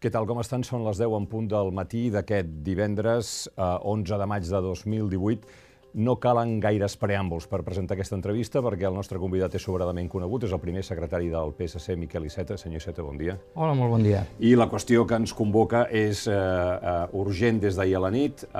Què tal, com estan? Són les 10 en punt del matí d'aquest divendres, eh, 11 de maig de 2018. No calen gaires preàmbuls per presentar aquesta entrevista perquè el nostre convidat és sobradament conegut, és el primer secretari del PSC, Miquel Iceta. Senyor Iceta, bon dia. Hola, molt bon dia. I la qüestió que ens convoca és eh, eh, urgent des d'ahir a la nit, eh,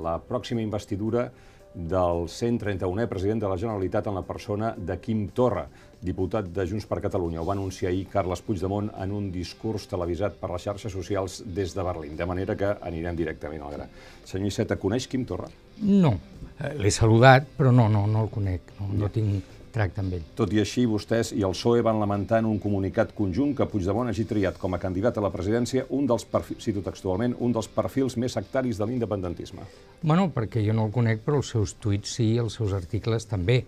la pròxima investidura del 131è eh, president de la Generalitat en la persona de Quim Torra diputat de Junts per Catalunya. Ho va anunciar ahir Carles Puigdemont en un discurs televisat per les xarxes socials des de Berlín, de manera que anirem directament al gra. Senyor Iceta, coneix Quim Torra? No, eh, l'he saludat, però no, no, no el conec. No, no, no tinc tracta amb ell. Tot i així, vostès i el PSOE van lamentar en un comunicat conjunt que Puigdemont hagi triat com a candidat a la presidència un dels perfils, cito textualment, un dels perfils més sectaris de l'independentisme. Bueno, perquè jo no el conec, però els seus tuits sí, els seus articles també.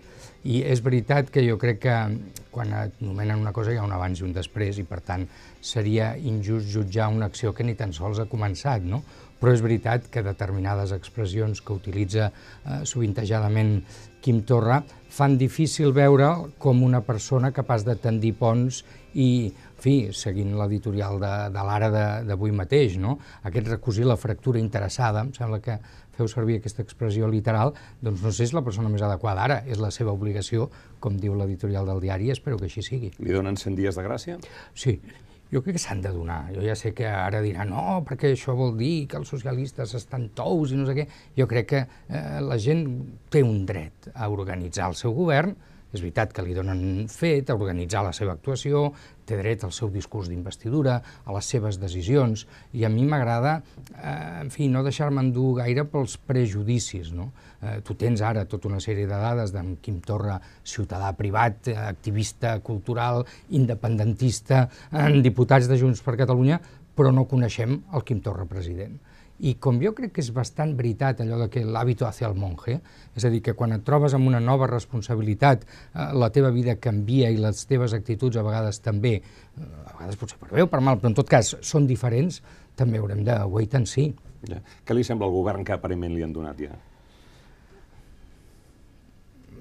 I és veritat que jo crec que quan et nomenen una cosa hi ha un abans i un després i, per tant, seria injust jutjar una acció que ni tan sols ha començat, no? Però és veritat que determinades expressions que utilitza eh, sovintejadament Quim Torra, fan difícil veure com una persona capaç de tendir ponts i, en fi, seguint l'editorial de, de l'ara d'avui mateix, no? aquest recosir la fractura interessada, em sembla que feu servir aquesta expressió literal, doncs no sé si és la persona més adequada ara, és la seva obligació, com diu l'editorial del diari, espero que així sigui. Li donen 100 dies de gràcia? Sí, jo crec que s'han de donar. Jo ja sé que ara diran no, perquè això vol dir que els socialistes estan tous i no sé què. Jo crec que eh, la gent té un dret a organitzar el seu govern, és veritat que li donen fet, a organitzar la seva actuació, té dret al seu discurs d'investidura, a les seves decisions, i a mi m'agrada, eh, en fi, no deixar-me endur gaire pels prejudicis, no? Eh, tu tens ara tota una sèrie de dades d'en Quim Torra, ciutadà privat, activista cultural, independentista, en diputats de Junts per Catalunya, però no coneixem el Quim Torra president. I com jo crec que és bastant veritat allò de que l'hàbito hace el monje, és a dir, que quan et trobes amb una nova responsabilitat, eh, la teva vida canvia i les teves actituds a vegades també, eh, a vegades potser per bé o per mal, però en tot cas són diferents, també haurem de wait and see. Ja. Què li sembla al govern que aparentment li han donat ja?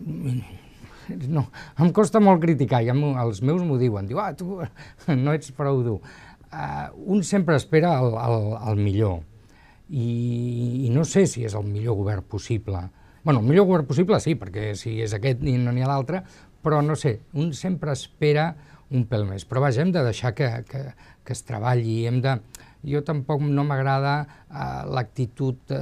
Mm, no, em costa molt criticar, ja els meus m'ho diuen, diu, ah, tu no ets prou dur. Uh, un sempre espera el, el, el millor, i, i no sé si és el millor govern possible. bueno, el millor govern possible sí, perquè si és aquest i no n'hi ha l'altre, però no sé, un sempre espera un pèl més. Però vaja, hem de deixar que, que, que es treballi, hem de jo tampoc no m'agrada uh, l'actitud eh,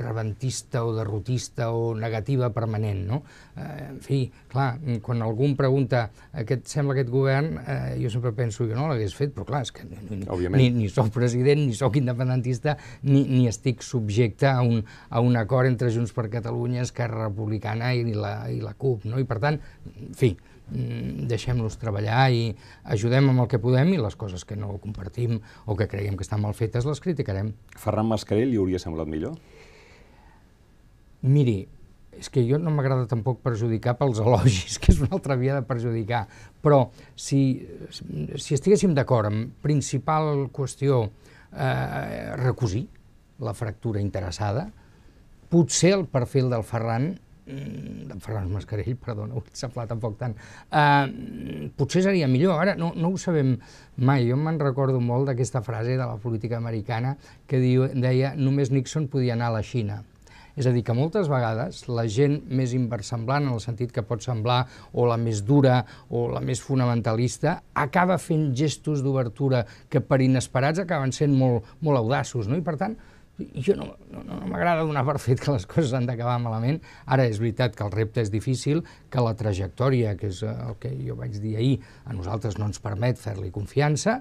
reventista o derrotista o negativa permanent, no? Eh, en fi, clar, quan algú em pregunta aquest sembla aquest govern, eh, jo sempre penso que no l'hagués fet, però clar, és que ni, ni, ni, ni soc president, ni sóc independentista, ni, ni estic subjecte a un, a un acord entre Junts per Catalunya, Esquerra Republicana i la, i la CUP, no? I per tant, en fi, Mm, deixem-los treballar i ajudem amb el que podem i les coses que no compartim o que creiem que estan mal fetes les criticarem. Ferran Mascarell li hauria semblat millor? Miri, és que jo no m'agrada tampoc perjudicar pels elogis, que és una altra via de perjudicar, però si, si estiguéssim d'acord amb principal qüestió eh, recosir la fractura interessada, potser el perfil del Ferran d'en mm, Ferran Mascarell, perdona, ho he tampoc tant, eh, potser seria millor. Ara no, no ho sabem mai. Jo me'n recordo molt d'aquesta frase de la política americana que diu, deia només Nixon podia anar a la Xina. És a dir, que moltes vegades la gent més inversemblant, en el sentit que pot semblar o la més dura o la més fonamentalista, acaba fent gestos d'obertura que per inesperats acaben sent molt, molt audaços, no? I per tant, jo no, no, no m'agrada donar per fet que les coses han d'acabar malament. Ara és veritat que el repte és difícil, que la trajectòria, que és eh, el que jo vaig dir ahir, a nosaltres no ens permet fer-li confiança,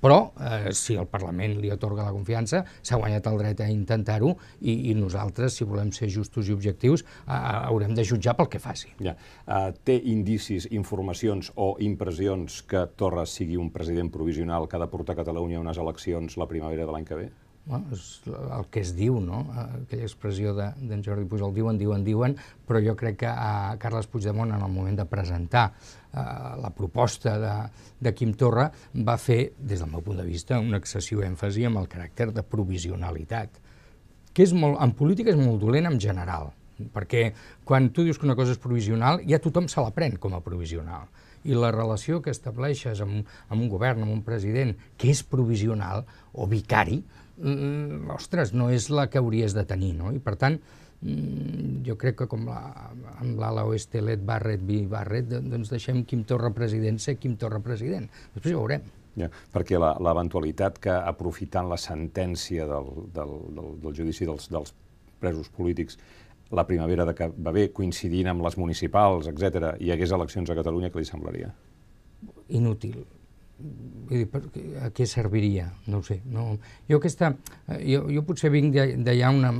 però eh, si el Parlament li atorga la confiança, s'ha guanyat el dret a intentar-ho i, i nosaltres, si volem ser justos i objectius, eh, eh haurem de jutjar pel que faci. Ja. Uh, té indicis, informacions o impressions que Torres sigui un president provisional que ha de portar a Catalunya a unes eleccions la primavera de l'any que ve? No? És el que es diu, no? Eh, aquella expressió d'en de, Jordi Pujol, diuen, diuen, diuen, però jo crec que a eh, Carles Puigdemont, en el moment de presentar eh, la proposta de, de Quim Torra, va fer, des del meu punt de vista, un excessiu èmfasi amb el caràcter de provisionalitat, que és molt, en política és molt dolent en general, perquè quan tu dius que una cosa és provisional, ja tothom se la pren com a provisional i la relació que estableixes amb, amb un govern, amb un president, que és provisional o vicari, mm, ostres, no és la que hauries de tenir, no? I per tant, mm, jo crec que com la, amb l'ala oeste, Let Barret, Vi Barret, doncs deixem Quim Torra president ser Quim Torra president. Després ho veurem. Ja, perquè l'eventualitat que, aprofitant la sentència del, del, del, del judici dels, dels presos polítics, la primavera de que va bé, coincidint amb les municipals, etc hi hagués eleccions a Catalunya, què li semblaria? Inútil. Vull dir, a què serviria? No ho sé. No. Jo, aquesta, eh, jo, jo potser vinc d'allà una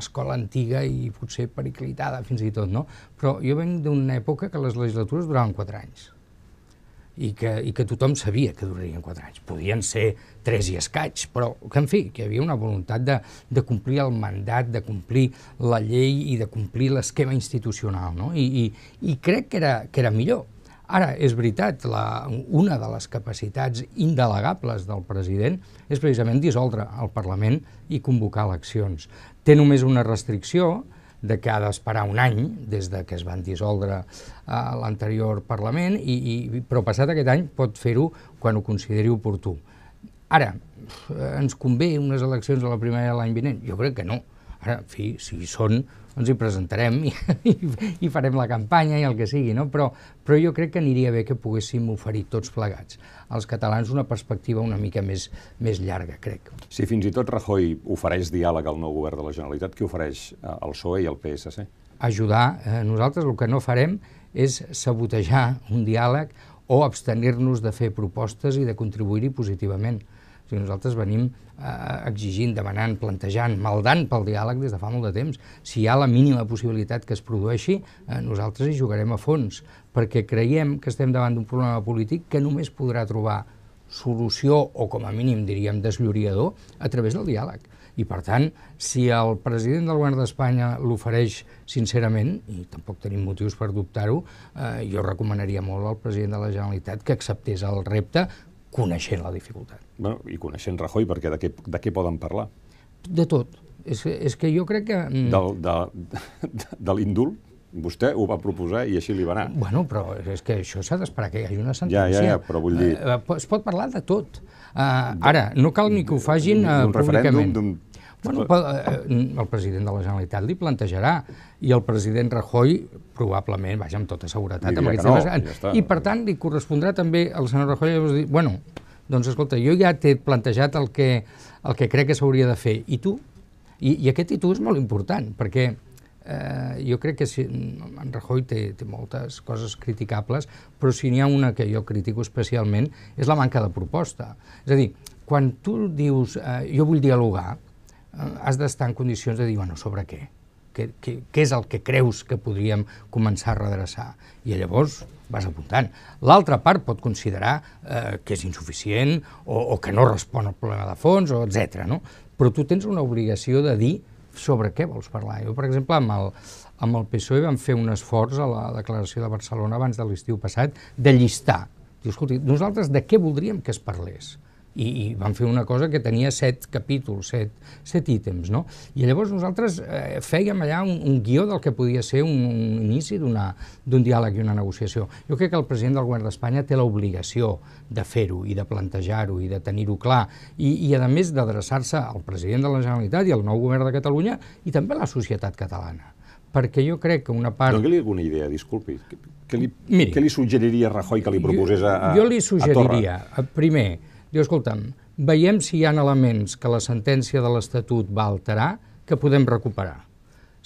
escola antiga i potser periclitada fins i tot, no? però jo venc d'una època que les legislatures duraven quatre anys i que, i que tothom sabia que durarien quatre anys. Podien ser tres i escaig, però que, en fi, que hi havia una voluntat de, de complir el mandat, de complir la llei i de complir l'esquema institucional, no? I, i, i crec que era, que era millor. Ara, és veritat, la, una de les capacitats indelegables del president és precisament dissoldre el Parlament i convocar eleccions. Té només una restricció, de que ha d'esperar un any des de que es van dissoldre eh, l'anterior Parlament, i, i, però passat aquest any pot fer-ho quan ho consideri oportú. Ara, ens convé unes eleccions a la primera de l'any vinent? Jo crec que no. Ara, en fi, si hi són, ens hi presentarem i, i, i farem la campanya i el que sigui, no? però, però jo crec que aniria bé que poguéssim oferir tots plegats als catalans una perspectiva una mica més, més llarga, crec. Si fins i tot Rajoy ofereix diàleg al nou govern de la Generalitat, què ofereix el eh, PSOE i el PSC? Ajudar. Eh, nosaltres el que no farem és sabotejar un diàleg o abstenir-nos de fer propostes i de contribuir-hi positivament. Si nosaltres venim eh, exigint, demanant, plantejant, maldant pel diàleg des de fa molt de temps. Si hi ha la mínima possibilitat que es produeixi, eh, nosaltres hi jugarem a fons, perquè creiem que estem davant d'un problema polític que només podrà trobar solució o com a mínim diríem deslloriador a través del diàleg. I per tant, si el president del govern d'Espanya l'ofereix sincerament, i tampoc tenim motius per dubtar-ho, eh, jo recomanaria molt al president de la Generalitat que acceptés el repte coneixent la dificultat. Bueno, I coneixent Rajoy, perquè de què, de què poden parlar? De tot. És, és que jo crec que... Mm, del, de, de, de l'índul? Vostè ho va proposar i així li va anar. Bueno, però és que això s'ha d'esperar que hi hagi una sentència. Ja, ja, ja, però vull dir... Eh, eh, es pot parlar de tot. Uh, ara, no cal ni que ho facin uh, públicament. Un referèndum, Bueno, eh, mm, el president de la Generalitat li plantejarà i el president Rajoy probablement, vaja, amb tota seguretat, amb aquests no, temes, ja i per tant li correspondrà també al senyor Rajoy dir, bueno, doncs escolta, jo ja t'he plantejat el que, el que crec que s'hauria de fer, i tu? I, I aquest i tu és molt important, perquè eh, jo crec que si, mm, en Rajoy té, té moltes coses criticables, però si n'hi ha una que jo critico especialment és la manca de proposta. És a dir, quan tu dius eh, jo vull dialogar, Eh, has d'estar en condicions de dir, bueno, sobre què? Què, què? què és el que creus que podríem començar a redreçar? I llavors vas apuntant. L'altra part pot considerar eh, que és insuficient o, o que no respon al problema de fons, o etc. No? Però tu tens una obligació de dir sobre què vols parlar. Jo, per exemple, amb el, amb el PSOE vam fer un esforç a la declaració de Barcelona abans de l'estiu passat de llistar. Diu, escolti, nosaltres de què voldríem que es parlés? i, i van fer una cosa que tenia set capítols, set, set ítems, no? I llavors nosaltres eh, fèiem allà un, un guió del que podia ser un, un inici d'un diàleg i una negociació. Jo crec que el president del govern d'Espanya té l'obligació de fer-ho i de plantejar-ho i de tenir-ho clar i, i a més d'adreçar-se al president de la Generalitat i al nou govern de Catalunya i també a la societat catalana perquè jo crec que una part... Doni-li alguna idea, disculpi. Què li, Miri, què li suggeriria Rajoy que li proposés a, a, jo, jo li suggeriria, a Torra? Eh, primer, Diu, escolta'm, veiem si hi ha elements que la sentència de l'Estatut va alterar que podem recuperar.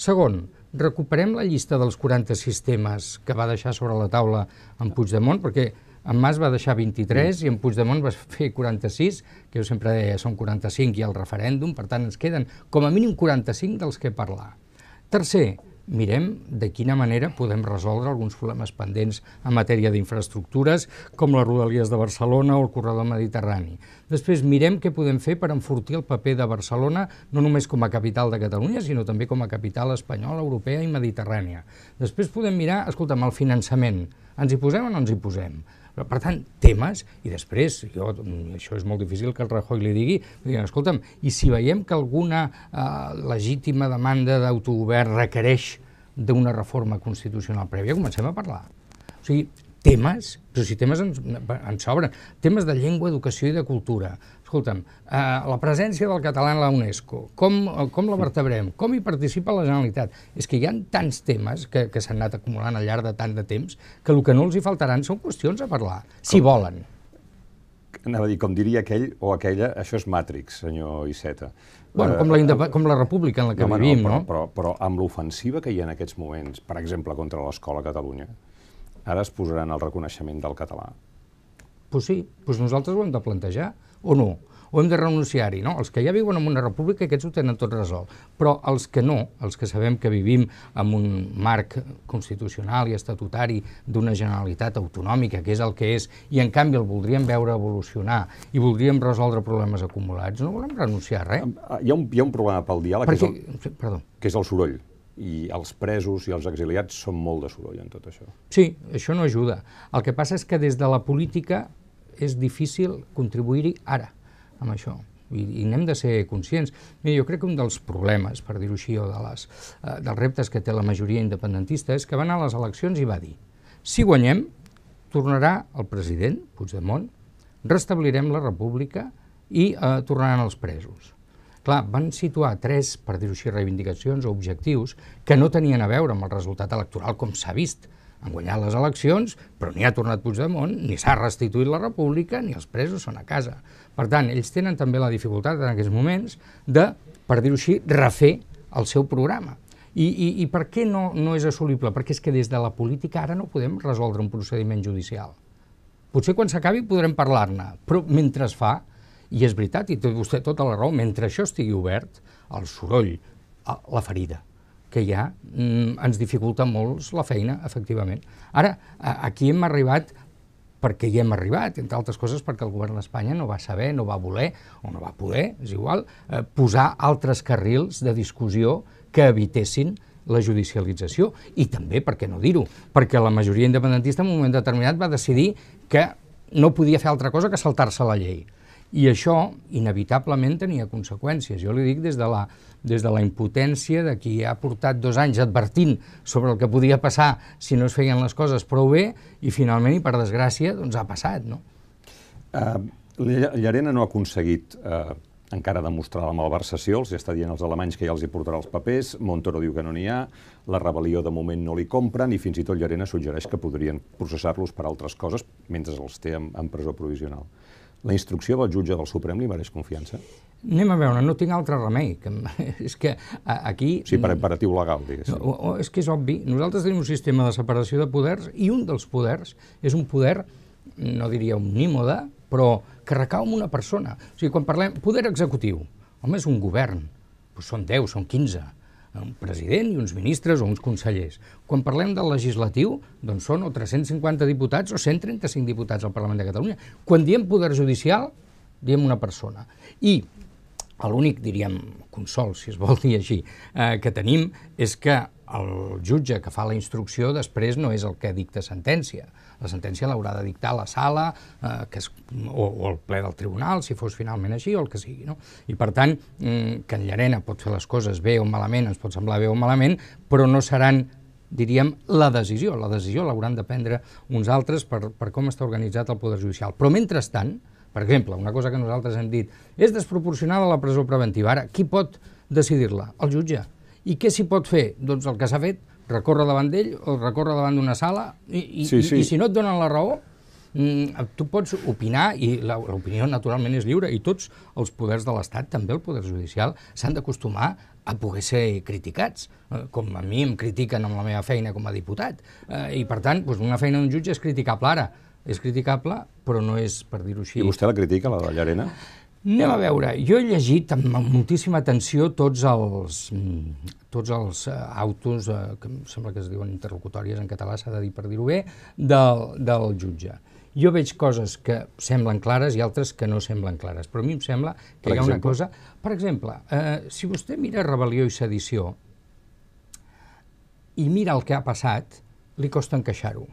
Segon, recuperem la llista dels 40 sistemes que va deixar sobre la taula en Puigdemont, perquè en Mas va deixar 23 i en Puigdemont va fer 46, que jo sempre deia són 45 i el referèndum, per tant ens queden com a mínim 45 dels que parlar. Tercer, mirem de quina manera podem resoldre alguns problemes pendents en matèria d'infraestructures, com les rodalies de Barcelona o el corredor mediterrani. Després mirem què podem fer per enfortir el paper de Barcelona, no només com a capital de Catalunya, sinó també com a capital espanyola, europea i mediterrània. Després podem mirar, escolta'm, el finançament. Ens hi posem o no ens hi posem? Per tant, temes, i després, jo, mm, això és molt difícil que el Rajoy li digui, diguin, escolta'm, i si veiem que alguna eh, legítima demanda d'autogovern requereix d'una reforma constitucional prèvia, comencem a parlar. O sigui, temes, però si temes ens, ens sobren, temes de llengua, educació i de cultura, escolta'm, eh, la presència del català en la UNESCO, com, eh, com la vertebrem, com hi participa la Generalitat. És que hi ha tants temes que, que s'han anat acumulant al llarg de tant de temps que el que no els hi faltaran són qüestions a parlar, com, si volen. Anava a dir, com diria aquell o aquella, això és Matrix, senyor Iceta. Bueno, com, la eh, com la república en la que no, vivim, no? Però, però, però amb l'ofensiva que hi ha en aquests moments, per exemple, contra l'escola a Catalunya, ara es posaran el reconeixement del català pues sí, pues nosaltres ho hem de plantejar, o no? O hem de renunciar-hi, no? Els que ja viuen en una república, aquests ho tenen tot resolt. Però els que no, els que sabem que vivim en un marc constitucional i estatutari d'una generalitat autonòmica, que és el que és, i en canvi el voldríem veure evolucionar i voldríem resoldre problemes acumulats, no volem renunciar a res. Ah, hi ha un, hi ha un problema pel diàleg, Perquè, que, és el, perdó. que és el soroll i els presos i els exiliats són molt de soroll en tot això. Sí, això no ajuda. El que passa és que des de la política és difícil contribuir-hi ara, amb això. I, i n'hem de ser conscients. Mira, jo crec que un dels problemes, per dir-ho així, o de les, uh, dels reptes que té la majoria independentista és que van a les eleccions i va dir si guanyem, tornarà el president Puigdemont, restablirem la república i eh, tornaran els presos. Clar, van situar tres, per dir-ho així, reivindicacions o objectius que no tenien a veure amb el resultat electoral com s'ha vist, han guanyat les eleccions, però ni ha tornat Puigdemont, ni s'ha restituït la república, ni els presos són a casa. Per tant, ells tenen també la dificultat en aquests moments de, per dir-ho així, refer el seu programa. I, i, i per què no, no és assolible? Perquè és que des de la política ara no podem resoldre un procediment judicial. Potser quan s'acabi podrem parlar-ne, però mentre es fa, i és veritat, i té vostè tota la raó, mentre això estigui obert, el soroll, la ferida, que hi ha, mm, ens dificulta molt la feina, efectivament. Ara, aquí hem arribat perquè hi hem arribat, entre altres coses perquè el govern d'Espanya no va saber, no va voler, o no va poder, és igual, eh, posar altres carrils de discussió que evitessin la judicialització, i també, per què no dir-ho, perquè la majoria independentista en un moment determinat va decidir que no podia fer altra cosa que saltar-se la llei. I això, inevitablement, tenia conseqüències. Jo li dic des de la, des de la impotència de qui ha portat dos anys advertint sobre el que podia passar si no es feien les coses prou bé i finalment, i per desgràcia, doncs ha passat. No? Uh, Llarena no ha aconseguit uh, encara demostrar la malversació, els està dient als alemanys que ja els hi portarà els papers, Montoro diu que no n'hi ha, la rebel·lió de moment no li compren i fins i tot Llarena suggereix que podrien processar-los per altres coses mentre els té en, en presó provisional. La instrucció del jutge del Suprem li mereix confiança? Anem a veure, no tinc altre remei. Que, és que aquí... Sí, per imperatiu legal, diguéssim. No, o, és que és obvi. Nosaltres tenim un sistema de separació de poders i un dels poders és un poder, no diria omnímode, però que recau en una persona. O sigui, quan parlem... Poder executiu. Home, és un govern. Pues doncs són 10, són 15 un president i uns ministres o uns consellers. Quan parlem del legislatiu, doncs són o 350 diputats o 135 diputats al Parlament de Catalunya. Quan diem poder judicial, diem una persona. I L'únic, diríem, consol, si es vol dir així, eh, que tenim és que el jutge que fa la instrucció després no és el que dicta sentència. La sentència l'haurà de dictar la sala eh, que es, o, o el ple del tribunal, si fos finalment així, o el que sigui. No? I per tant, mm, que en Llarena pot fer les coses bé o malament, ens pot semblar bé o malament, però no seran diríem, la decisió. La decisió l'hauran de prendre uns altres per, per com està organitzat el Poder Judicial. Però, mentrestant, eh, per exemple, una cosa que nosaltres hem dit, és desproporcionada la presó preventiva. Ara, qui pot decidir-la? El jutge. I què s'hi pot fer? Doncs el que s'ha fet, recórrer davant d'ell o recórrer davant d'una sala i, i, sí, sí. I, i si no et donen la raó, mm, tu pots opinar, i l'opinió naturalment és lliure, i tots els poders de l'Estat, també el poder judicial, s'han d'acostumar a poder ser criticats, eh, com a mi em critiquen amb la meva feina com a diputat. Eh, I per tant, doncs una feina d'un jutge és criticable ara, és criticable, però no és, per dir-ho així... I vostè la critica, la de Llarena? Anem a veure, jo he llegit amb moltíssima atenció tots els, mm, tots els eh, autos, eh, que em sembla que es diuen interlocutòries en català, s'ha de dir per dir-ho bé, del, del jutge. Jo veig coses que semblen clares i altres que no semblen clares, però a mi em sembla que per hi ha exemple? una cosa... Per exemple, eh, si vostè mira rebel·lió i sedició i mira el que ha passat, li costa encaixar-ho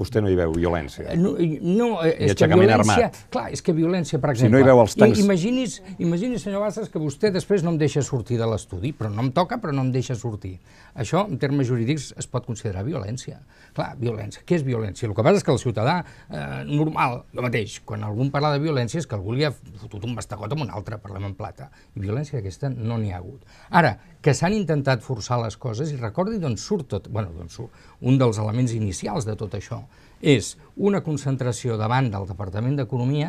vostè no hi veu violència. Eh, no, no eh, és que violència... Armat. Clar, és que violència, per exemple... Si no hi veu els tancs... Imagini's, imagini's, senyor Bassas, que vostè després no em deixa sortir de l'estudi, però no em toca, però no em deixa sortir. Això, en termes jurídics, es pot considerar violència. Clar, violència. Què és violència? El que passa és que el ciutadà eh, normal, el mateix, quan algú parla de violència és que algú li ha fotut un bastagot amb un altre, parlem en plata. I violència aquesta no n'hi ha hagut. Ara, que s'han intentat forçar les coses i recordi d'on surt tot, bueno, surt un dels elements inicials de tot això és una concentració davant del Departament d'Economia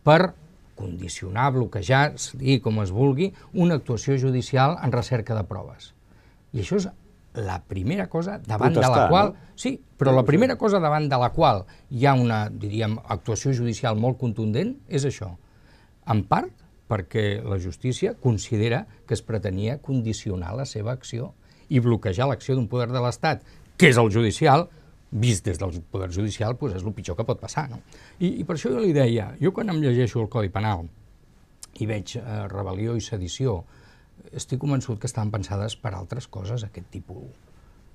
per condicionar, bloquejar, dir com es vulgui, una actuació judicial en recerca de proves. I això és la primera cosa davant Protestar, de la qual... No? Sí, però la primera cosa davant de la qual hi ha una, diríem, actuació judicial molt contundent és això. En part, perquè la justícia considera que es pretenia condicionar la seva acció i bloquejar l'acció d'un poder de l'Estat, que és el judicial, vist des del poder judicial, doncs és el pitjor que pot passar. No? I, I per això jo li deia, jo quan em llegeixo el Codi Penal i veig eh, rebel·lió i sedició, estic convençut que estan pensades per altres coses, aquest tipus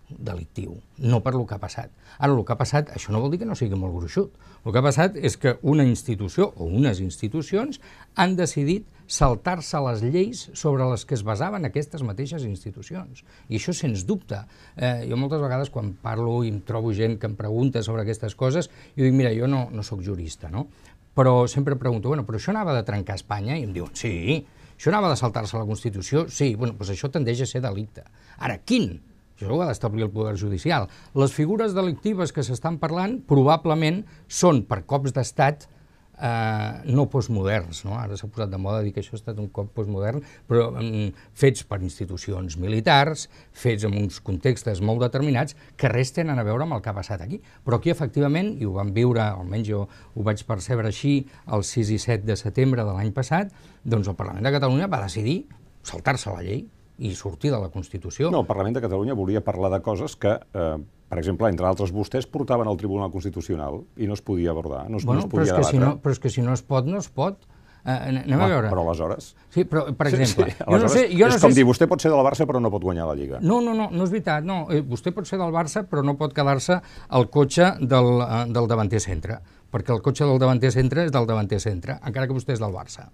delictiu, no per lo que ha passat. Ara, el que ha passat, això no vol dir que no sigui molt gruixut. El que ha passat és que una institució o unes institucions han decidit saltar-se les lleis sobre les que es basaven aquestes mateixes institucions. I això, sens dubte, eh, jo moltes vegades quan parlo i em trobo gent que em pregunta sobre aquestes coses, jo dic, mira, jo no, no sóc jurista, no? Però sempre pregunto, bueno, però això anava de trencar Espanya? I em diuen, sí, això anava de saltar-se la Constitució? Sí, bueno, doncs això tendeix a ser delicte. Ara, quin això ho ha d'establir el Poder Judicial. Les figures delictives que s'estan parlant probablement són, per cops d'estat, eh, no postmoderns. No? Ara s'ha posat de moda dir que això ha estat un cop postmodern, però eh, fets per institucions militars, fets en uns contextes molt determinats, que res tenen a veure amb el que ha passat aquí. Però aquí, efectivament, i ho vam viure, almenys jo ho vaig percebre així, el 6 i 7 de setembre de l'any passat, doncs el Parlament de Catalunya va decidir saltar-se la llei, i sortir de la Constitució. No, el Parlament de Catalunya volia parlar de coses que, eh, per exemple, entre altres vostès portaven al Tribunal Constitucional i no es podia abordar, no es, bueno, no es podia però és que debatre. Si no, però és que si no es pot, no es pot. Eh, eh anem Va, a veure. Però aleshores... Sí, però, per exemple... Sí, sí. Jo no sé, jo és no com sé... dir, vostè pot ser del Barça però no pot guanyar la Lliga. No, no, no, no és veritat. No. Eh, vostè pot ser del Barça però no pot quedar-se al cotxe del, eh, del davanter centre, perquè el cotxe del davanter centre és del davanter centre, encara que vostè és del Barça.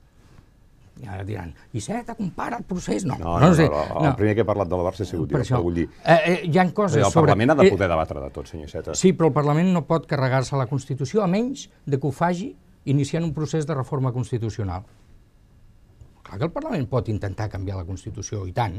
I ara diran, Iceta compara el procés... No, no, no, no, sé, no, el primer que he parlat de la Barça ha sigut per jo, això, vull dir... Eh, eh, hi ha coses dir, el sobre... El Parlament ha de eh, poder eh, debatre de tot, senyor Iceta. Sí, però el Parlament no pot carregar-se la Constitució, a menys de que ho faci iniciant un procés de reforma constitucional. Clar que el Parlament pot intentar canviar la Constitució, i tant,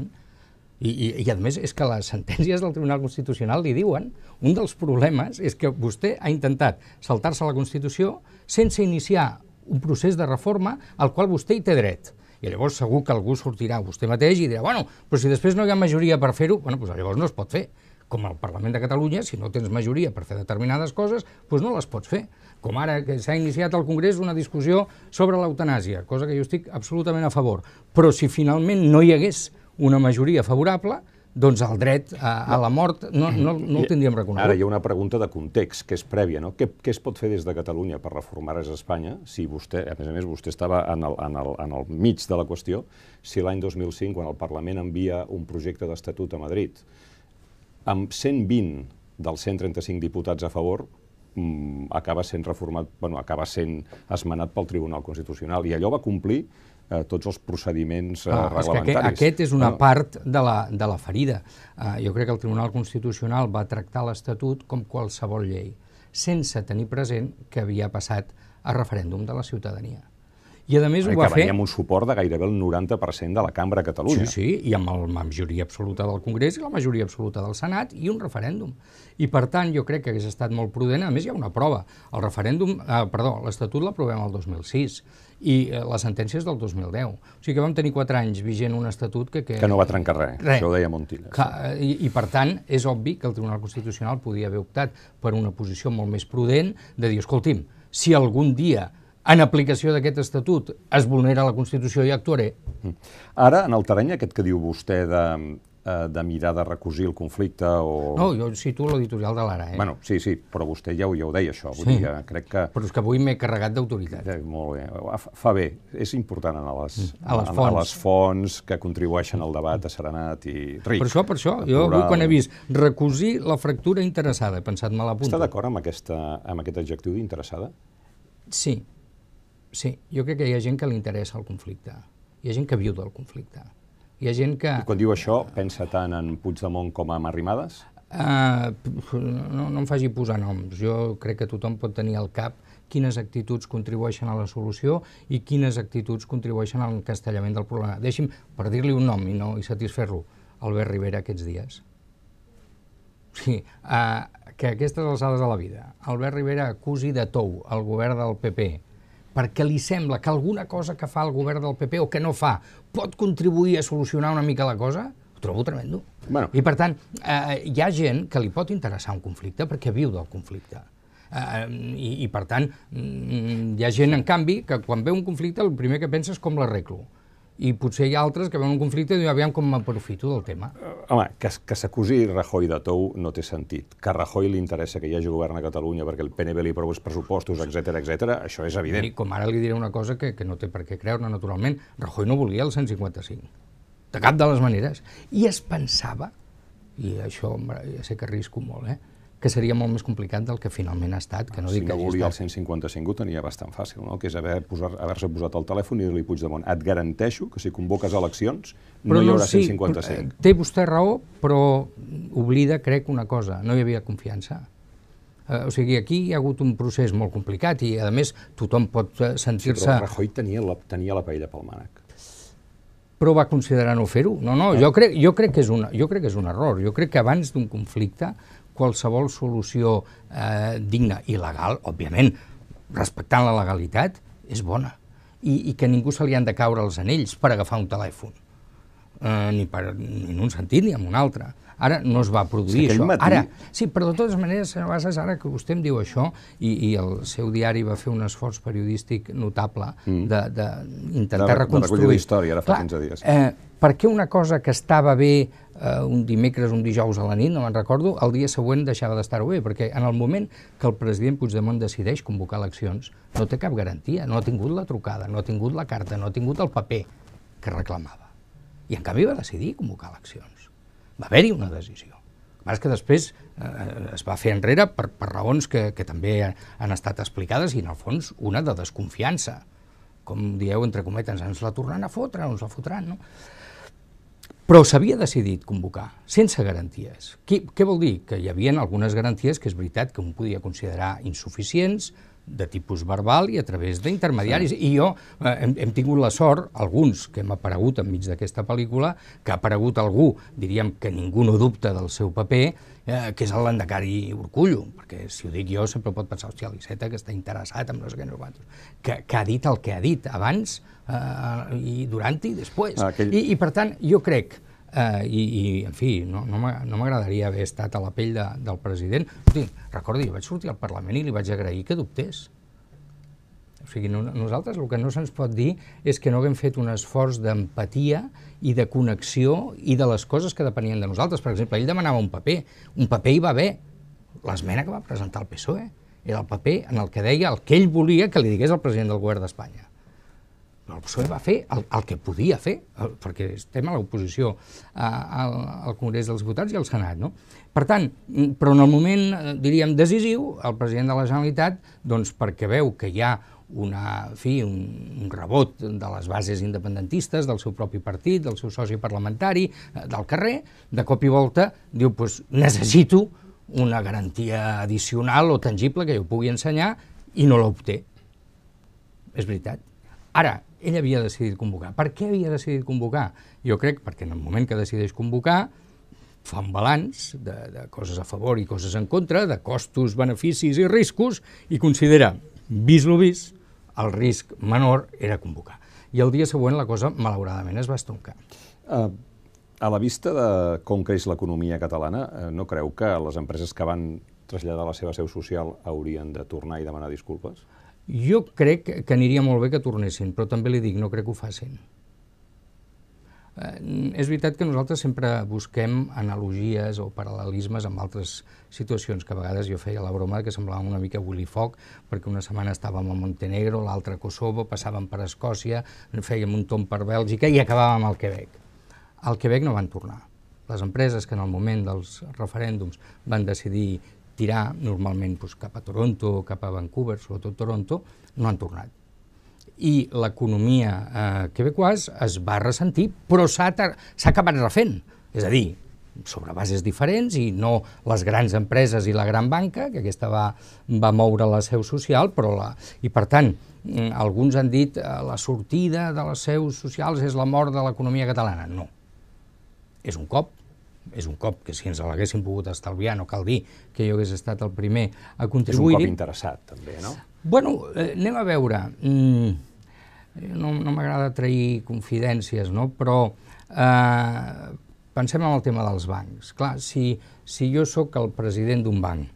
i, i, i a més és que les sentències del Tribunal Constitucional li diuen un dels problemes és que vostè ha intentat saltar-se la Constitució sense iniciar un procés de reforma al qual vostè hi té dret. I llavors segur que algú sortirà, vostè mateix, i dirà, bueno, però si després no hi ha majoria per fer-ho, bueno, doncs llavors no es pot fer. Com al Parlament de Catalunya, si no tens majoria per fer determinades coses, doncs no les pots fer. Com ara que s'ha iniciat al Congrés una discussió sobre l'eutanàsia, cosa que jo estic absolutament a favor. Però si finalment no hi hagués una majoria favorable, doncs el dret a, a la mort no, no, no el tindríem reconegut. Ara hi ha una pregunta de context, que és prèvia, no? Què, què es pot fer des de Catalunya per reformar res a Espanya, si vostè, a més a més, vostè estava en el, en el, en el mig de la qüestió, si l'any 2005, quan el Parlament envia un projecte d'estatut a Madrid, amb 120 dels 135 diputats a favor, mm, acaba sent reformat, bueno, acaba sent esmenat pel Tribunal Constitucional, i allò va complir Eh, tots els procediments eh, ah, reglamentaris. És que aquest és una ah. part de la, de la ferida. Uh, jo crec que el Tribunal Constitucional va tractar l'Estatut com qualsevol llei, sense tenir present que havia passat a referèndum de la ciutadania. I a més ho eh, va que fer... amb un suport de gairebé el 90% de la cambra a Catalunya. Sí, sí, i amb la majoria absoluta del Congrés i la majoria absoluta del Senat i un referèndum. I per tant, jo crec que hagués estat molt prudent. A més, hi ha una prova. El referèndum, eh, perdó, l'Estatut l'aprovem el 2006 i eh, la sentència és del 2010. O sigui que vam tenir 4 anys vigent un estatut que... Que, que no va trencar res, res. això ho deia Montilla. Que, eh, i, I per tant, és obvi que el Tribunal Constitucional podia haver optat per una posició molt més prudent de dir, escolti'm, si algun dia en aplicació d'aquest estatut es vulnera la Constitució i actuaré. Mm. Ara, en el terreny aquest que diu vostè de, eh, de mirar de recosir el conflicte o... No, jo cito l'editorial de l'Ara, eh? Bueno, sí, sí, però vostè ja ho, ja ho deia, això. Vull sí. dir, crec que... Però és que avui m'he carregat d'autoritat. Eh, molt bé. Fa bé. És important anar mm. a les, a, les fonts. a les fonts que contribueixen al debat serenat i ric. Per això, per això. Jo avui quan he vist recosir la fractura interessada, he pensat mal a punt. Està d'acord amb, aquesta, amb aquest adjectiu d'interessada? Sí, Sí, jo crec que hi ha gent que li interessa el conflicte. Hi ha gent que viu del conflicte. Hi ha gent que... I quan diu això, uh, pensa tant en Puigdemont com en Arrimadas? Uh, no, no em faci posar noms. Jo crec que tothom pot tenir al cap quines actituds contribueixen a la solució i quines actituds contribueixen al castellament del problema. Deixi'm, per dir-li un nom i, no, i satisfer-lo, Albert Rivera aquests dies. Sí, uh, que aquestes alçades de la vida, Albert Rivera acusi de tou el govern del PP, perquè li sembla que alguna cosa que fa el govern del PP o que no fa pot contribuir a solucionar una mica la cosa, ho trobo tremendo. Bueno. I per tant, eh, hi ha gent que li pot interessar un conflicte perquè viu del conflicte. Eh, eh i, I per tant, mm, hi ha gent, en canvi, que quan ve un conflicte el primer que pensa és com l'arreglo i potser hi ha altres que veuen un conflicte i diuen, aviam com m'aprofito del tema. Eh, home, que, que s'acusi Rajoy de tou no té sentit. Que a Rajoy li interessa que hi hagi govern a Catalunya perquè el PNB li aprova els pressupostos, etc etc. això és evident. I com ara li diré una cosa que, que no té per què creure, naturalment, Rajoy no volia el 155. De cap de les maneres. I es pensava, i això home, ja sé que arrisco molt, eh? que seria molt més complicat del que finalment ha estat. Que no si dic no que volia estat... el 155 ho tenia bastant fàcil, no? que és haver-se posar, haver posat al telèfon i dir-li Puigdemont, et garanteixo que si convoques eleccions però no, hi haurà sí, 155. Eh, té vostè raó, però oblida, crec, una cosa, no hi havia confiança. Eh, o sigui, aquí hi ha hagut un procés molt complicat i, a més, tothom pot sentir-se... Eh, sí, però Rajoy tenia la, tenia la paella pel mànec però va considerar no fer-ho. No, no, eh? jo crec, jo, crec que és una, jo crec que és un error. Jo crec que abans d'un conflicte qualsevol solució eh, digna i legal, òbviament, respectant la legalitat, és bona. I, i que ningú se li han de caure els anells per agafar un telèfon. Eh, ni, per, ni en un sentit ni en un altre. Ara no es va produir sí, això. Matí... Ara, sí, però de totes maneres, senyor Bassas, ara que vostè em diu això, i, i el seu diari va fer un esforç periodístic notable d'intentar mm. de, de intentar de, reconstruir... De recollir la història, ara fa Clar, 15 dies. Eh, per què una cosa que estava bé eh, un dimecres, un dijous a la nit, no me'n recordo, el dia següent deixava d'estar-ho bé, perquè en el moment que el president Puigdemont decideix convocar eleccions, no té cap garantia, no ha tingut la trucada, no ha tingut la carta, no ha tingut el paper que reclamava. I en canvi va decidir convocar eleccions. Va haver-hi una decisió. Mas que després eh, es va fer enrere per, per raons que, que també han estat explicades i, en el fons, una de desconfiança. Com dieu, entre cometes, ens la tornaran a fotre, ens la fotran, no? però s'havia decidit convocar, sense garanties. Qui, què vol dir? Que hi havia algunes garanties que és veritat que un podia considerar insuficients, de tipus verbal i a través d'intermediaris. Sí. I jo eh, hem, hem tingut la sort, alguns que hem aparegut enmig d'aquesta pel·lícula, que ha aparegut algú, diríem que ningú no dubta del seu paper, eh, que és el Landacari Urcullo, perquè si ho dic jo sempre pot pensar, hòstia, l'Iceta que està interessat en no sé què, no sé que, que ha dit el que ha dit abans eh, i durant i després. Ah, aquell... I, I per tant, jo crec que eh, i, i, en fi, no, no m'agradaria haver estat a la pell de, del president. Escolti, recordi, vaig sortir al Parlament i li vaig agrair que dubtés. O sigui, no, nosaltres el que no se'ns pot dir és que no haguem fet un esforç d'empatia i de connexió i de les coses que depenien de nosaltres. Per exemple, ell demanava un paper. Un paper hi va haver. L'esmena que va presentar el PSOE era el paper en el que deia el que ell volia que li digués al president del govern d'Espanya. El PSOE va fer el, el que podia fer, el, perquè estem a l'oposició al, al Congrés dels Diputats i al Senat. No? Per tant, mm, però en el moment, eh, diríem, decisiu, el president de la Generalitat, doncs perquè veu que hi ha una, fi, un, un rebot de les bases independentistes, del seu propi partit, del seu soci parlamentari, eh, del carrer, de cop i volta diu, doncs, necessito una garantia addicional o tangible que jo pugui ensenyar i no l'obté. És veritat. Ara, ell havia decidit convocar. Per què havia decidit convocar? Jo crec perquè en el moment que decideix convocar fa un balanç de, de coses a favor i coses en contra, de costos, beneficis i riscos, i considera, vist lo vist, el risc menor era convocar. I el dia següent la cosa, malauradament, es va estoncar. Uh, eh, a la vista de com creix l'economia catalana, eh, no creu que les empreses que van traslladar la seva seu social haurien de tornar i demanar disculpes? Jo crec que aniria molt bé que tornessin, però també li dic, no crec que ho facin. Eh, és veritat que nosaltres sempre busquem analogies o paral·lelismes amb altres situacions, que a vegades jo feia la broma que semblava una mica Willy Foc, perquè una setmana estàvem a Montenegro, l'altra a Kosovo, passàvem per Escòcia, fèiem un tom per Bèlgica i acabàvem al Quebec. Al Quebec no van tornar. Les empreses que en el moment dels referèndums van decidir tirar normalment doncs, cap a Toronto o cap a Vancouver, sobretot Toronto, no han tornat. I l'economia eh, quebecois es va ressentir, però s'ha acabat refent. És a dir, sobre bases diferents i no les grans empreses i la gran banca, que aquesta va, va moure la seu social, però la... i per tant, mm, alguns han dit eh, la sortida de les seus socials és la mort de l'economia catalana. No. És un cop, és un cop que si ens l'haguessin pogut estalviar, no cal dir que jo hagués estat el primer a contribuir... És un cop interessat, també, no? Bueno, eh, anem a veure. Mm, no no m'agrada trair confidències, no? Però eh, pensem en el tema dels bancs. Clar, si, si jo sóc el president d'un banc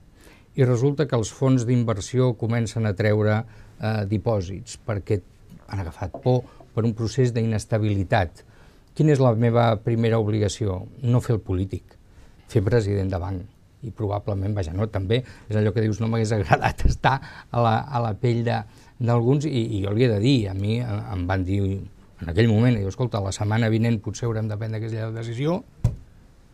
i resulta que els fons d'inversió comencen a treure eh, dipòsits perquè han agafat por per un procés d'inestabilitat, Quina és la meva primera obligació? No fer el polític, fer president de banc i probablement, vaja, no, també és allò que dius, no m'hagués agradat estar a la, a la pell d'alguns i, i jo li he de dir, a mi eh, em van dir en aquell moment, diu, escolta, la setmana vinent potser haurem de prendre aquesta decisió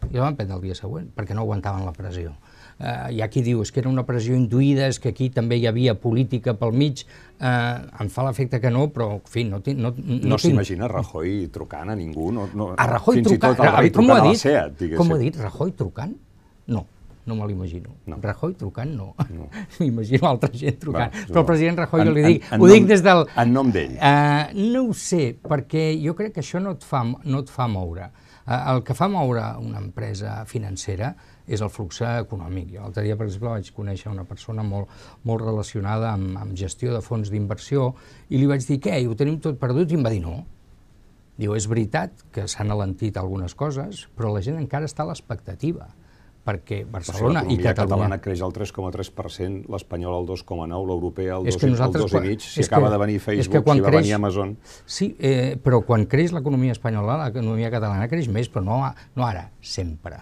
i la van prendre el dia següent perquè no aguantaven la pressió eh, hi ha qui diu que era una pressió induïda, és que aquí també hi havia política pel mig, eh, em fa l'efecte que no, però, en fi, no tinc... No, no, no s'imagina Rajoy trucant a ningú, no, no, a Rajoy fins truca, i tot el rei trucant a la SEAT, diguéssim. Com ho ha dit, Rajoy trucant? No no me l'imagino. No. Rajoy trucant, no. no. M'imagino altra gent trucant. Va, Però el president Rajoy, en, jo li dic, en, en ho nom, dic des del... En nom d'ell. Uh, no ho sé, perquè jo crec que això no et fa, no et fa moure. Uh, el que fa moure una empresa financera és el flux econòmic. Jo l'altre dia, per exemple, vaig conèixer una persona molt, molt relacionada amb, amb gestió de fons d'inversió i li vaig dir, què, I ho tenim tot perdut? I em va dir, no. Diu, és veritat que s'han alentit algunes coses, però la gent encara està a l'expectativa perquè Barcelona i Catalunya... catalana creix al 3,3%, l'espanyola al 2,9%, l'europea al 2,5%, si acaba que, de venir Facebook, si va creix, venir Amazon... Sí, eh, però quan creix l'economia espanyola, l'economia catalana creix més, però no, no ara, sempre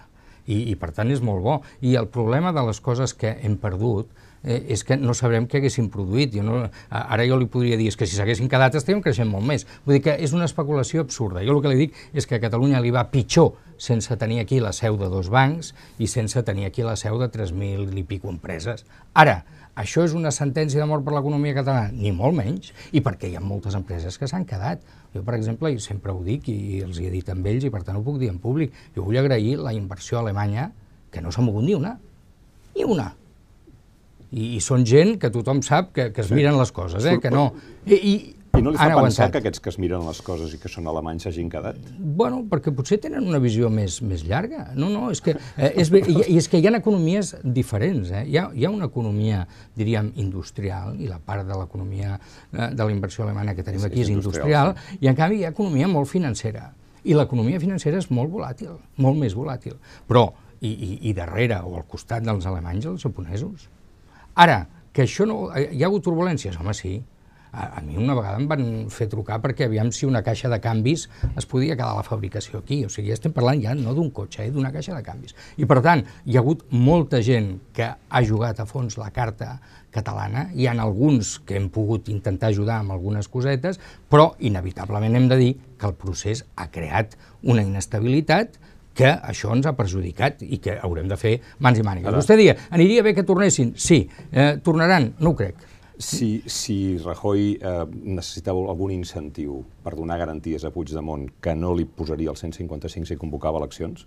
i, i per tant és molt bo. I el problema de les coses que hem perdut eh, és que no sabrem què haguessin produït. Jo no, ara jo li podria dir és que si s'haguessin quedat estaríem creixent molt més. Vull dir que és una especulació absurda. Jo el que li dic és que a Catalunya li va pitjor sense tenir aquí la seu de dos bancs i sense tenir aquí la seu de 3.000 i pico empreses. Ara, això és una sentència de mort per l'economia catalana? Ni molt menys, i perquè hi ha moltes empreses que s'han quedat. Jo, per exemple, i sempre ho dic i els hi he dit amb ells i per tant ho puc dir en públic, jo vull agrair la inversió a Alemanya que no s'ha mogut ni una, ni una. I, I són gent que tothom sap que, que es miren les coses, eh? que no... I, i i no li fa pensar que aquests que es miren les coses i que són alemanys s'hagin quedat? Bueno, perquè potser tenen una visió més, més llarga. No, no, és que, eh, és, i, i és que hi ha economies diferents. Eh? Hi, ha, hi ha una economia, diríem, industrial, i la part de l'economia eh, de la inversió alemana que tenim aquí és, és industrial, industrial sí. i en canvi hi ha economia molt financera. I l'economia financera és molt volàtil, molt més volàtil. Però, i, i, i darrere, o al costat dels alemanys, els japonesos. Ara, que això no... Hi ha hagut turbulències, home, sí, a, a mi una vegada em van fer trucar perquè aviam si una caixa de canvis es podia quedar a la fabricació aquí. O sigui, estem parlant ja no d'un cotxe, eh, d'una caixa de canvis. I per tant, hi ha hagut molta gent que ha jugat a fons la carta catalana, hi han alguns que hem pogut intentar ajudar amb algunes cosetes, però inevitablement hem de dir que el procés ha creat una inestabilitat que això ens ha perjudicat i que haurem de fer mans i mànigues. Vostè dia, aniria bé que tornessin? Sí. Eh, tornaran? No ho crec si, si Rajoy eh, necessitava algun incentiu per donar garanties a Puigdemont que no li posaria el 155 si convocava eleccions,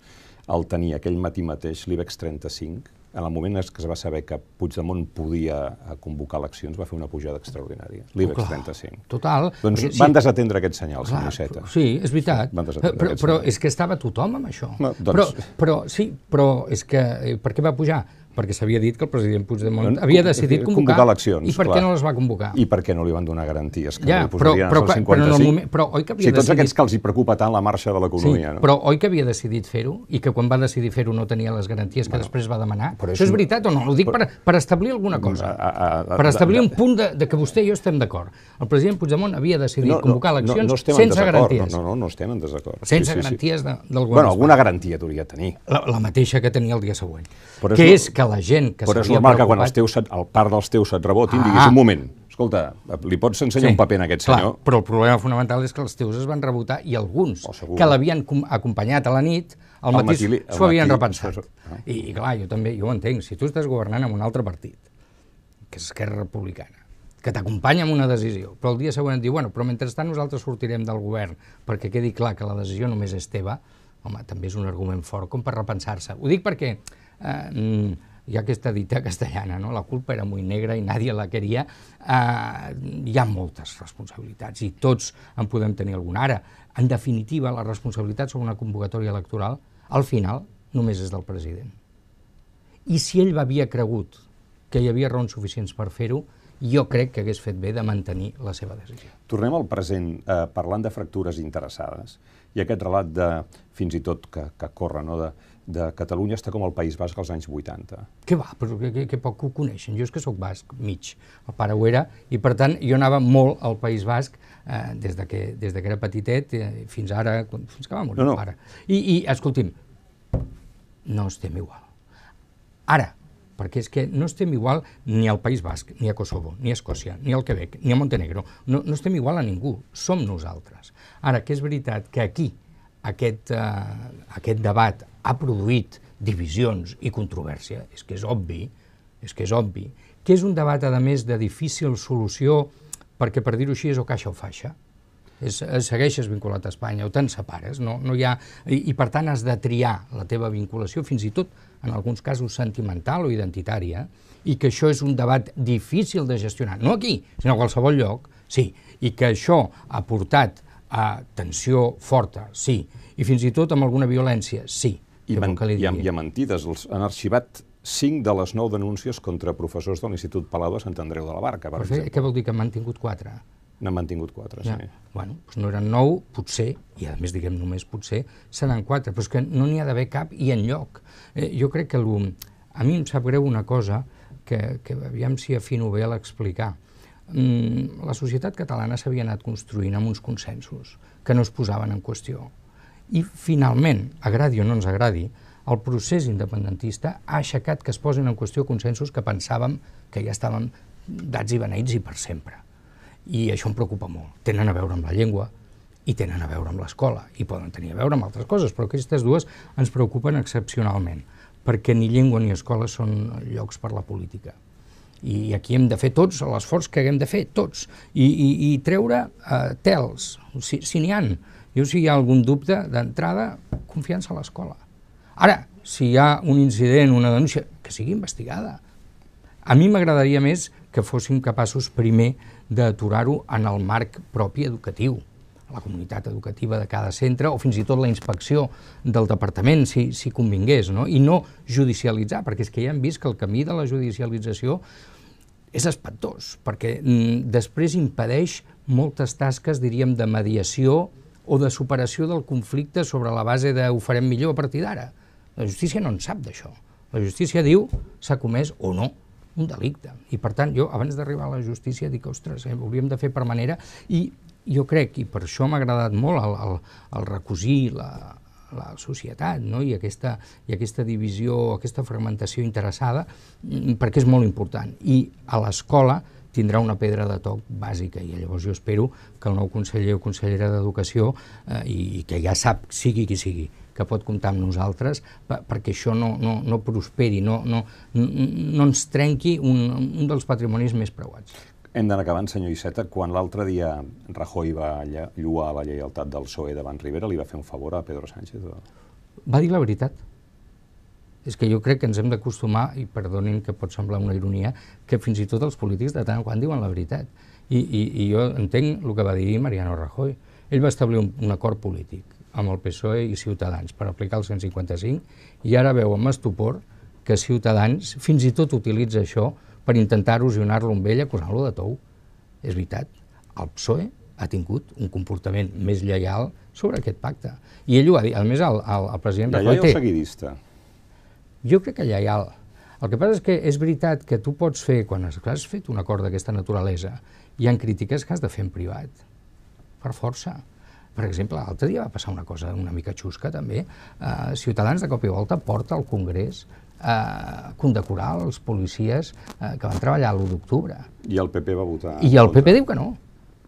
el tenia aquell matí mateix l'IBEX 35. En el moment en què es va saber que Puigdemont podia eh, convocar eleccions, va fer una pujada extraordinària. Oh, L'IBEX 35. Total. Doncs perquè, van sí, desatendre aquests senyals, clar, Iceta. Sí, és veritat. Sí, van però, però és que estava tothom amb això. No, doncs... però, però, sí, però és que... Eh, per què va pujar? perquè s'havia dit que el president Puigdemont no, havia decidit convocar, convocar eleccions, i per clar. què no les va convocar? I per què no li van donar garanties que ja, no però, però, els 55? Però, en el moment, però oi que havia sí, tots decidit... aquests que els hi preocupa tant la marxa de l'economia. Sí, no? però oi que havia decidit fer-ho i que quan va decidir fer-ho no tenia les garanties que bueno, després va demanar? Però és Això és veritat o no? Ho dic però, per, per establir alguna cosa, a, a, a, per establir un punt de, de que vostè i jo estem d'acord. El president Puigdemont havia decidit no, convocar eleccions no, no sense garanties. No, no, no estem en desacord. Sense sí, sí, garanties sí. d'alguna cosa. Bueno, alguna garantia t'hauria de tenir. La, mateixa que tenia el dia següent. que és que la gent que Però és normal preocupat... que quan els teus, et, el part dels teus et rebotin, ah. diguis un moment, escolta, li pots ensenyar sí, un paper a aquest clar, senyor? però el problema fonamental és que els teus es van rebotar i alguns oh, que l'havien acompanyat a la nit, al matí, matí s'ho havien matí, repensat. Ah. I, I clar, jo també jo ho entenc, si tu estàs governant amb un altre partit, que és Esquerra Republicana, que t'acompanya en una decisió, però el dia següent et diu, bueno, però mentrestant nosaltres sortirem del govern perquè quedi clar que la decisió només és teva, home, també és un argument fort com per repensar-se. Ho dic perquè eh, mm, hi ha aquesta dita castellana, no? la culpa era molt negra i nadie la queria, eh, hi ha moltes responsabilitats i tots en podem tenir alguna. Ara, en definitiva, la responsabilitat sobre una convocatòria electoral, al final, només és del president. I si ell havia cregut que hi havia raons suficients per fer-ho, jo crec que hagués fet bé de mantenir la seva decisió. Tornem al present, eh, parlant de fractures interessades, i aquest relat de, fins i tot que, que corre, no? de, de Catalunya està com el País Basc als anys 80. Què va, però que, que, que poc ho coneixen. Jo és que sóc basc mig, el pare ho era, i per tant jo anava molt al País Basc eh, des, de que, des de que era petitet eh, fins ara, fins que va morir no, no. el pare. I, I, escolti'm, no estem igual. Ara, perquè és que no estem igual ni al País Basc, ni a Kosovo, ni a Escòcia, ni al Quebec, ni a Montenegro. No, no estem igual a ningú, som nosaltres. Ara, que és veritat que aquí aquest, uh, aquest debat ha produït divisions i controvèrsia, és que és obvi, és que és obvi, que és un debat, a més, de difícil solució, perquè per dir-ho així és o caixa o faixa, és, eh, segueixes vinculat a Espanya o te'n separes, no, no hi ha, i, i per tant has de triar la teva vinculació, fins i tot en alguns casos sentimental o identitària, i que això és un debat difícil de gestionar, no aquí, sinó a qualsevol lloc, sí, i que això ha portat a tensió forta, sí, i fins i tot amb alguna violència, sí. I, man, i, amb, i amb mentides, els han arxivat 5 de les 9 denúncies contra professors de l'Institut Palau de Sant Andreu de la Barca, per Però exemple. Què vol dir que han tingut 4? N'han mantingut quatre, ja. sí. Bueno, doncs no eren nou, potser, i a més diguem només potser, seran quatre, però és que no n'hi ha d'haver cap i en lloc. Eh, jo crec que el, a mi em sap greu una cosa que, que aviam si afino bé a l'explicar. Mm, la societat catalana s'havia anat construint amb uns consensos que no es posaven en qüestió. I finalment, agradi o no ens agradi, el procés independentista ha aixecat que es posin en qüestió consensos que pensàvem que ja estaven dats i beneïts i per sempre i això em preocupa molt. Tenen a veure amb la llengua i tenen a veure amb l'escola i poden tenir a veure amb altres coses, però aquestes dues ens preocupen excepcionalment perquè ni llengua ni escola són llocs per la política. I aquí hem de fer tots l'esforç que haguem de fer, tots, i, i, i treure uh, tels, si, si n'hi han. Jo, si hi ha algun dubte, d'entrada, confiança a l'escola. Ara, si hi ha un incident, una denúncia, que sigui investigada. A mi m'agradaria més que fóssim capaços primer d'aturar-ho en el marc propi educatiu la comunitat educativa de cada centre o fins i tot la inspecció del departament, si, si convingués, no? i no judicialitzar, perquè és que ja hem vist que el camí de la judicialització és espantós, perquè mm, després impedeix moltes tasques, diríem, de mediació o de superació del conflicte sobre la base de ho farem millor a partir d'ara. La justícia no en sap d'això. La justícia diu s'ha comès o no un delicte. I per tant, jo abans d'arribar a la justícia dic, ostres, eh, ho hauríem de fer per manera, i jo crec, i per això m'ha agradat molt el, el, el recosir la, la societat no? I, aquesta, i aquesta divisió, aquesta fragmentació interessada, mm, perquè és molt important. I a l'escola tindrà una pedra de toc bàsica i llavors jo espero que el nou conseller o consellera d'Educació, eh, i, i que ja sap, sigui qui sigui, que pot comptar amb nosaltres perquè això no, no, no prosperi, no, no, no ens trenqui un, un dels patrimonis més preuats. Hem d'anar acabant, senyor Iceta. Quan l'altre dia Rajoy va lluar la lleialtat del PSOE davant Rivera, li va fer un favor a Pedro Sánchez? O... Va dir la veritat és que jo crec que ens hem d'acostumar, i perdonin que pot semblar una ironia, que fins i tot els polítics de tant en quant diuen la veritat. I, i, i jo entenc el que va dir Mariano Rajoy. Ell va establir un, un acord polític amb el PSOE i Ciutadans per aplicar el 155 i ara veu amb estupor que Ciutadans fins i tot utilitza això per intentar erosionar-lo amb ell acusant-lo de tou. És veritat, el PSOE ha tingut un comportament més lleial sobre aquest pacte. I ell ho ha dit, a més el, el, el president lleial té... seguidista? Jo crec que lleial. El que passa és que és veritat que tu pots fer, quan has, has fet un acord d'aquesta naturalesa, hi han crítiques que has de fer en privat, per força. Per exemple, l'altre dia va passar una cosa una mica xusca també. Eh, Ciutadans de cop i volta porta al Congrés a eh, condecorar els policies eh, que van treballar l'1 d'octubre. I el PP va votar. I el PP diu que no.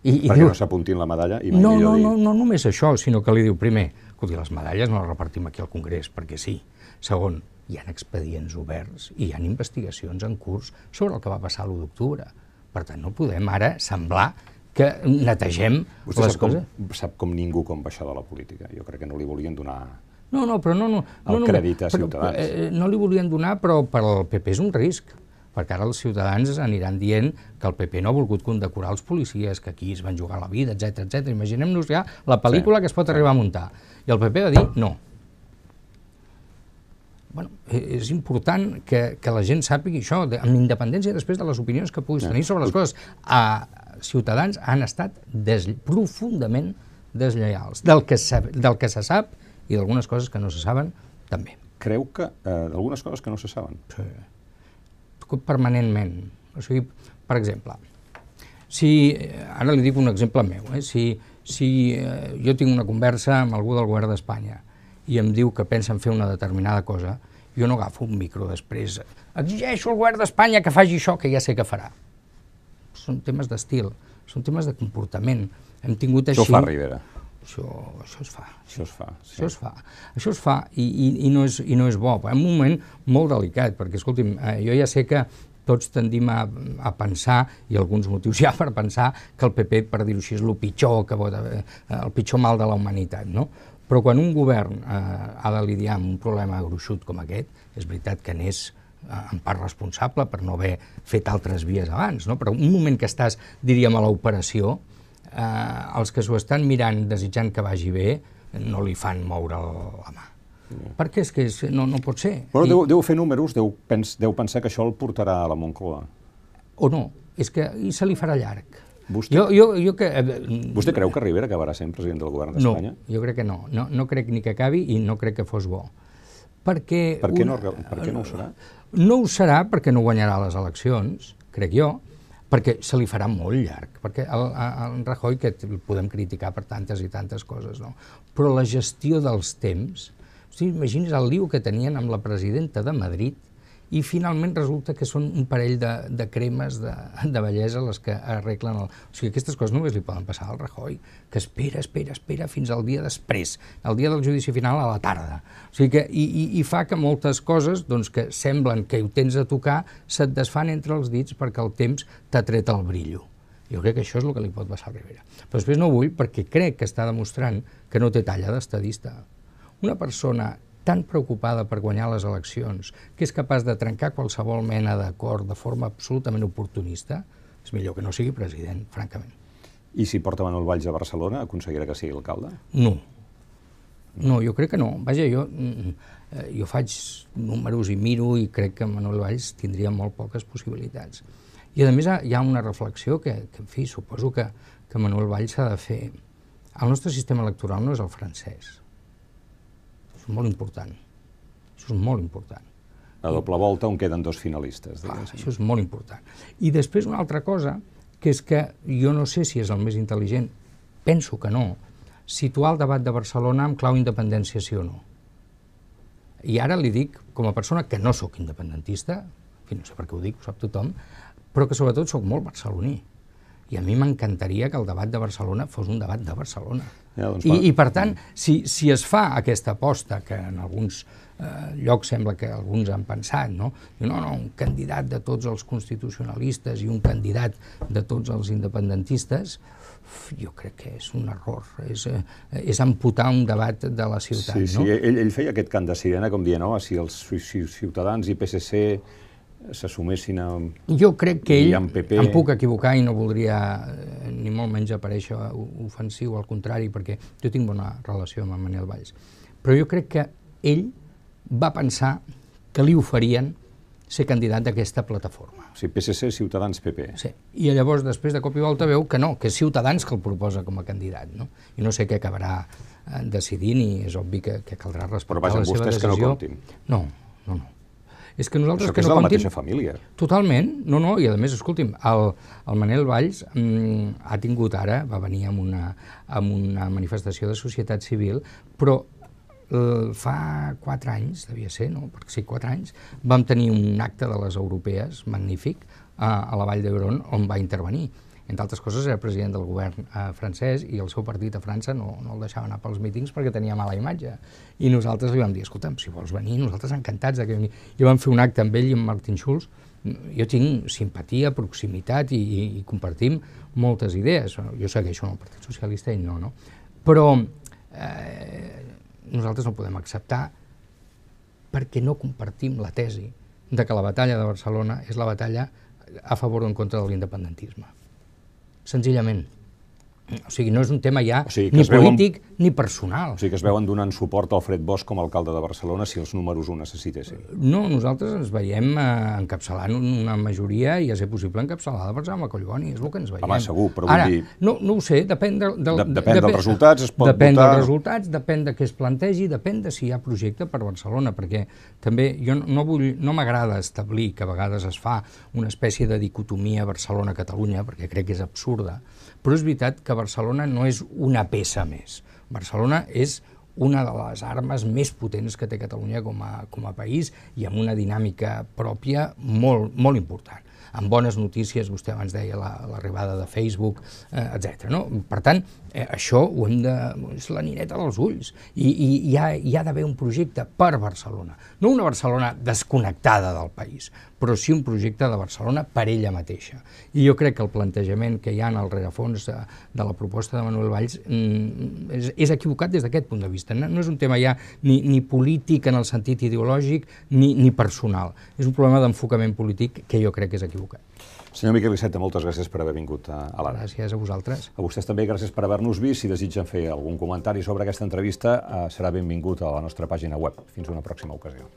I, i Perquè diu... no s'apuntin la medalla? I no, no, no, no només això, sinó que li diu primer, escolti, les medalles no les repartim aquí al Congrés, perquè sí. Segon, hi ha expedients oberts i hi ha investigacions en curs sobre el que va passar l'1 d'octubre. Per tant, no podem ara semblar que netegem Vostè les sap coses. Com, sap com ningú com baixar de la política. Jo crec que no li volien donar no, no, però no, no, el no, crèdit a Ciutadans. Però, eh, eh, no li volien donar, però per al PP és un risc perquè ara els ciutadans aniran dient que el PP no ha volgut condecorar els policies, que aquí es van jugar la vida, etc etc. Imaginem-nos ja la pel·lícula sí, que es pot sí. arribar a muntar. I el PP va dir no. Bueno, eh, és important que, que la gent sàpiga això, de, amb independència després de les opinions que puguis tenir sobre les coses. A, ciutadans han estat des, profundament deslleials, del que, se, del que se sap i d'algunes coses que no se saben també. Creu que eh, algunes coses que no se saben? Sí. Permanentment. O sigui, per exemple, si, eh, ara li dic un exemple meu, eh? si, si eh, jo tinc una conversa amb algú del govern d'Espanya i em diu que pensen fer una determinada cosa, jo no agafo un micro després, exigeixo al govern d'Espanya que faci això que ja sé que farà són temes d'estil, són temes de comportament. Hem tingut això així... Això fa Rivera. Això, això es fa. Això es fa. Sí. Això es fa. Això es fa i, i, i, no és, i no és bo. En un moment molt delicat, perquè, escolti'm, eh, jo ja sé que tots tendim a, a pensar, i alguns motius ja per pensar, que el PP, per dir-ho així, és el pitjor, que pot, eh, el pitjor mal de la humanitat, no? Però quan un govern eh, ha de lidiar amb un problema gruixut com aquest, és veritat que n'és Eh, en part responsable per no haver fet altres vies abans, no? però un moment que estàs, diríem, a l'operació, eh, els que s'ho estan mirant, desitjant que vagi bé, no li fan moure la mà. Yeah. Perquè és que és, no, no pot ser. Però deu, deu fer números, deu, pens, deu pensar que això el portarà a la Moncloa. O no, és que i se li farà llarg. Vostè, jo, jo, jo que, eh, vostè creu que Rivera acabarà sent president del govern d'Espanya? No, jo crec que no. no. No crec ni que acabi i no crec que fos bo perquè... Per què, no, per què no ho serà? No ho serà perquè no guanyarà les eleccions, crec jo, perquè se li farà molt llarg, perquè el, el Rajoy, que el podem criticar per tantes i tantes coses, no? però la gestió dels temps, o sigui, imagines el lío que tenien amb la presidenta de Madrid, i finalment resulta que són un parell de, de cremes de, de bellesa les que arreglen el... O sigui, aquestes coses només li poden passar al Rajoy, que espera, espera, espera fins al dia després, el dia del judici final a la tarda. O sigui que, i, i, i fa que moltes coses doncs, que semblen que ho tens a tocar se't desfan entre els dits perquè el temps t'ha tret el brillo. Jo crec que això és el que li pot passar a Rivera. Però després no vull perquè crec que està demostrant que no té talla d'estadista. Una persona tan preocupada per guanyar les eleccions que és capaç de trencar qualsevol mena d'acord de forma absolutament oportunista, és millor que no sigui president, francament. I si porta Manuel Valls a Barcelona, aconseguirà que sigui alcalde? No. No, jo crec que no. Vaja, jo, mm, eh, jo faig números i miro i crec que Manuel Valls tindria molt poques possibilitats. I a més hi ha una reflexió que, que en fi, suposo que, que Manuel Valls s'ha de fer. El nostre sistema electoral no és el francès és molt important. Això és molt important. A doble volta on queden dos finalistes. Clar, això és molt important. I després una altra cosa, que és que jo no sé si és el més intel·ligent, penso que no, situar el debat de Barcelona amb clau independència sí o no. I ara li dic, com a persona que no sóc independentista, en fi, no sé per què ho dic, ho sap tothom, però que sobretot sóc molt barceloní. I a mi m'encantaria que el debat de Barcelona fos un debat de Barcelona. Ja, doncs, I, I, per tant, si, si es fa aquesta aposta, que en alguns eh, llocs sembla que alguns han pensat, no? no, no, un candidat de tots els constitucionalistes i un candidat de tots els independentistes, jo crec que és un error, és, eh, és amputar un debat de la ciutat. Sí, sí, no? ell, ell feia aquest cant de sirena, com dient, no, si els ciutadans i PSC s'assumessin amb... Jo crec que ell, PP... em puc equivocar i no voldria eh, ni molt menys aparèixer ofensiu, al contrari, perquè jo tinc bona relació amb Manuel Valls. Però jo crec que ell va pensar que li oferien ser candidat d'aquesta plataforma. Sí, PSC, Ciutadans, PP. Sí, i llavors després de cop i volta veu que no, que és Ciutadans que el proposa com a candidat, no? I no sé què acabarà eh, decidint i és obvi que, que caldrà respectar vaja, la seva decisió. Però vaja, vostès que no comptin. No, no, no. És que nosaltres... Això que, és no la mateixa família. Totalment, no, no, i a més, escolti'm, el, el Manel Valls mm, ha tingut ara, va venir amb una, amb una manifestació de societat civil, però eh, fa quatre anys, devia ser, no? Perquè sí, quatre anys, vam tenir un acte de les europees magnífic eh, a la Vall d'Hebron on va intervenir entre altres coses, era president del govern eh, francès i el seu partit a França no, no el deixava anar pels mítings perquè tenia mala imatge. I nosaltres li vam dir, escolta'm, si vols venir, nosaltres encantats de que venir. I vam fer un acte amb ell i amb Martin Schulz. Jo tinc simpatia, proximitat i, i, i compartim moltes idees. Jo segueixo en el Partit Socialista i no, no? Però eh, nosaltres no podem acceptar perquè no compartim la tesi de que la batalla de Barcelona és la batalla a favor o en contra de l'independentisme senzillament. O sigui, no és un tema ja o sigui, ni polític veuen, ni personal. O sigui, que es veuen donant suport al Fred Bosch com a alcalde de Barcelona si els números ho necessitessin. No, nosaltres ens veiem eh, encapçalant una majoria i a ser possible encapçalada per Jaume Collboni, és el que ens veiem. Home, segur, però Ara, vull dir... No, no ho sé, depèn, del, del, de, depèn, depèn dels resultats, es pot depèn votar... Depèn dels resultats, depèn de què es plantegi, depèn de si hi ha projecte per Barcelona, perquè també jo no, vull, no m'agrada establir que a vegades es fa una espècie de dicotomia Barcelona-Catalunya, perquè crec que és absurda, però és veritat que Barcelona no és una peça més. Barcelona és una de les armes més potents que té Catalunya com a, com a país i amb una dinàmica pròpia molt, molt important amb bones notícies, vostè abans deia l'arribada la, de Facebook, eh, etc. No? Per tant, eh, això ho hem de, és la nineta dels ulls i, i hi ha, ha d'haver un projecte per Barcelona. No una Barcelona desconnectada del país, però sí un projecte de Barcelona per ella mateixa. I jo crec que el plantejament que hi ha en el rerefons de, de la proposta de Manuel Valls mm, és, és equivocat des d'aquest punt de vista. No, no és un tema ja ni, ni polític en el sentit ideològic ni, ni personal. És un problema d'enfocament polític que jo crec que és equivocat equivocat. Senyor Miquel Iceta, moltes gràcies per haver vingut a, a l'Ara. Gràcies a vosaltres. A vostès també, gràcies per haver-nos vist. Si desitgen fer algun comentari sobre aquesta entrevista, eh, serà benvingut a la nostra pàgina web. Fins una pròxima ocasió.